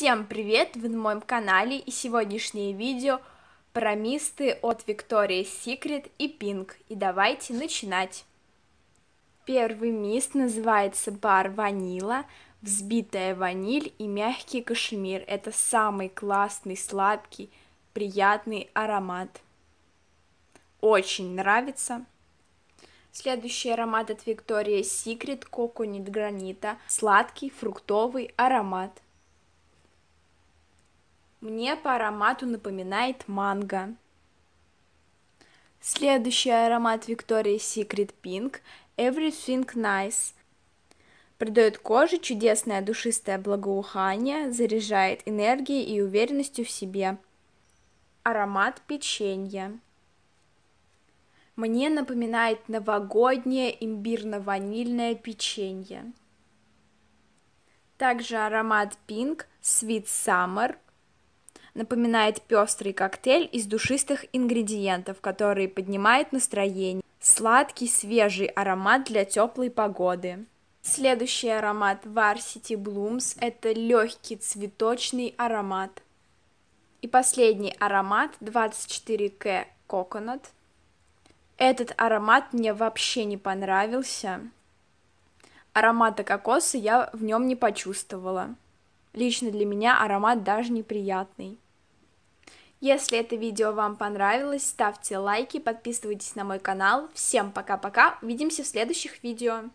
Всем привет! Вы на моем канале и сегодняшнее видео про мисты от Victoria's Secret и Pink. И давайте начинать! Первый мист называется Бар Ванила, взбитая ваниль и мягкий кашемир. Это самый классный, сладкий, приятный аромат. Очень нравится. Следующий аромат от Victoria's Secret Коконит Гранита. Сладкий фруктовый аромат. Мне по аромату напоминает манго. Следующий аромат Victoria's Secret Pink Everything Nice. Придает коже чудесное душистое благоухание, заряжает энергией и уверенностью в себе. Аромат печенья. Мне напоминает новогоднее имбирно-ванильное печенье. Также аромат Pink Sweet Summer – напоминает пестрый коктейль из душистых ингредиентов, которые поднимают настроение. Сладкий, свежий аромат для теплой погоды. Следующий аромат Varsity Blooms – это легкий цветочный аромат. И последний аромат 24K Coconut. Этот аромат мне вообще не понравился. Аромата кокоса я в нем не почувствовала. Лично для меня аромат даже неприятный. Если это видео вам понравилось, ставьте лайки, подписывайтесь на мой канал. Всем пока-пока, увидимся в следующих видео.